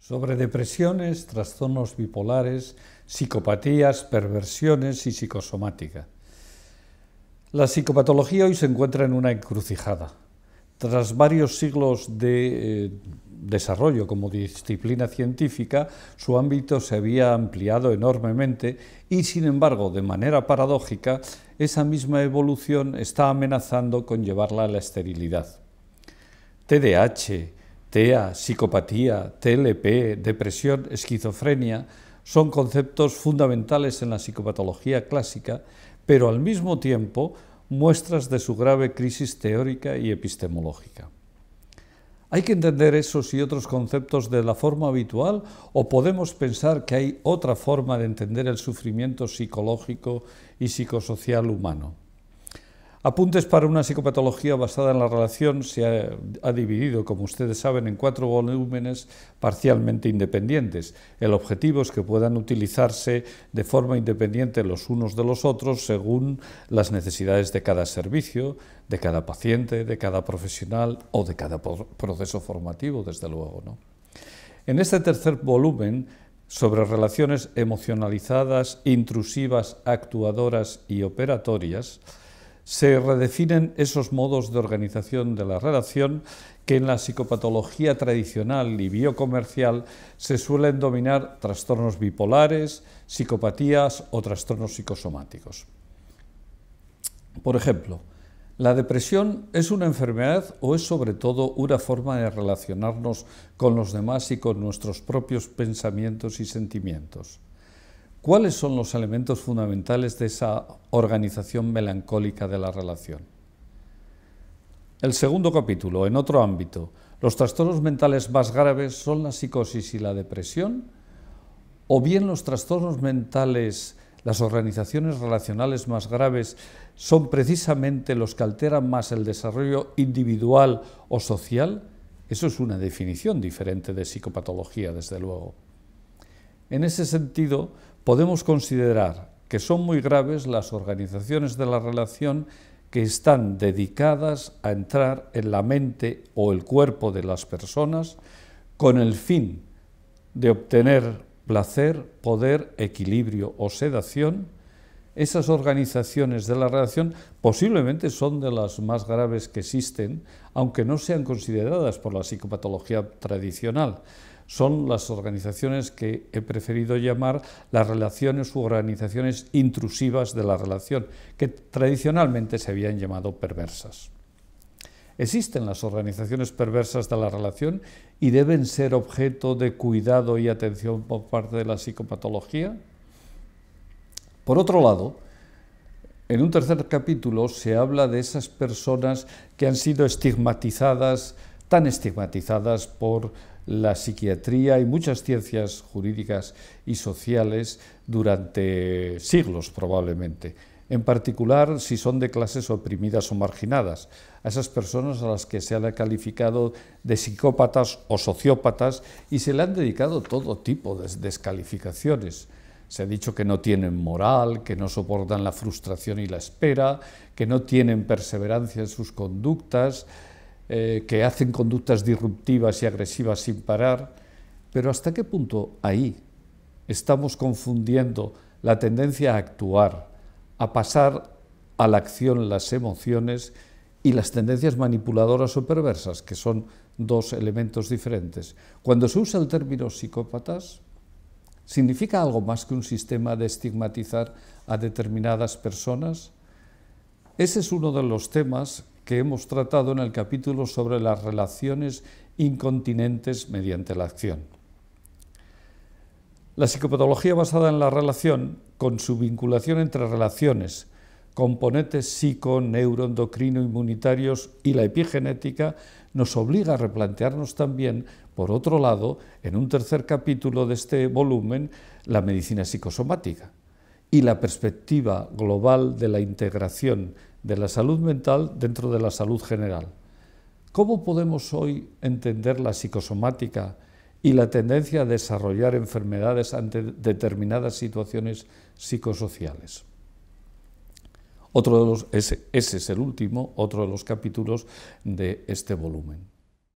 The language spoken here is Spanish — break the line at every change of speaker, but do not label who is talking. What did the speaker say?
sobre depresiones, trastornos bipolares, psicopatías, perversiones y psicosomática. La psicopatología hoy se encuentra en una encrucijada. Tras varios siglos de eh, desarrollo como disciplina científica, su ámbito se había ampliado enormemente y, sin embargo, de manera paradójica, esa misma evolución está amenazando con llevarla a la esterilidad. TDAH, TEA, psicopatía, TLP, depresión, esquizofrenia, son conceptos fundamentales en la psicopatología clásica, pero al mismo tiempo muestras de su grave crisis teórica y epistemológica. ¿Hay que entender esos y otros conceptos de la forma habitual o podemos pensar que hay otra forma de entender el sufrimiento psicológico y psicosocial humano? Apuntes para una psicopatología basada en la relación se ha, dividido, como ustedes saben, en cuatro volúmenes parcialmente independientes. El objetivo es que puedan utilizarse de forma independiente los unos de los otros según las necesidades de cada servicio, de cada paciente, de cada profesional o de cada proceso formativo, desde luego. En este tercer volumen sobre relaciones emocionalizadas, intrusivas, actuadoras y operatorias, se redefinen esos modos de organización de la relación que en la psicopatología tradicional y biocomercial se suelen dominar trastornos bipolares, psicopatías o trastornos psicosomáticos. Por ejemplo, la depresión es una enfermedad o es sobre todo una forma de relacionarnos con los demás y con nuestros propios pensamientos y sentimientos. ¿Cuáles son los elementos fundamentales de esa organización melancólica de la relación? El segundo capítulo, en otro ámbito, los trastornos mentales más graves son la psicosis y la depresión, o bien los trastornos mentales, las organizaciones relacionales más graves, son precisamente los que alteran más el desarrollo individual o social. Eso es una definición diferente de psicopatología, desde luego. En ese sentido, podemos considerar que son muy graves las organizaciones de la relación que están dedicadas a entrar en la mente o el cuerpo de las personas con el fin de obtener placer, poder, equilibrio o sedación esas organizaciones de la relación, posiblemente son de las más graves que existen, aunque no sean consideradas por la psicopatología tradicional. Son las organizaciones que he preferido llamar las relaciones u organizaciones intrusivas de la relación, que tradicionalmente se habían llamado perversas. Existen las organizaciones perversas de la relación y deben ser objeto de cuidado y atención por parte de la psicopatología. Por otro lado, en un tercer capítulo se habla de esas personas que han sido estigmatizadas, tan estigmatizadas por la psiquiatría y muchas ciencias jurídicas y sociales durante siglos probablemente. En particular, si son de clases oprimidas o marginadas, a esas personas a las que se ha calificado de psicópatas o sociópatas y se le han dedicado todo tipo de descalificaciones. Se ha dicho que no tienen moral, que no soportan la frustración y la espera, que no tienen perseverancia en sus conductas, eh, que hacen conductas disruptivas y agresivas sin parar. Pero ¿hasta qué punto ahí estamos confundiendo la tendencia a actuar, a pasar a la acción las emociones y las tendencias manipuladoras o perversas, que son dos elementos diferentes? Cuando se usa el término psicópatas, ¿Significa algo más que un sistema de estigmatizar a determinadas personas? Ese es uno de los temas que hemos tratado en el capítulo sobre las relaciones incontinentes mediante la acción. La psicopatología basada en la relación, con su vinculación entre relaciones, componentes psico, neuroendocrino, inmunitarios y la epigenética, nos obliga a replantearnos también, por otro lado, en un tercer capítulo de este volumen, la medicina psicosomática y la perspectiva global de la integración de la salud mental dentro de la salud general. ¿Cómo podemos hoy entender la psicosomática y la tendencia a desarrollar enfermedades ante determinadas situaciones psicosociales? Otro de los, ese, ese es el último, otro de los capítulos de este volumen.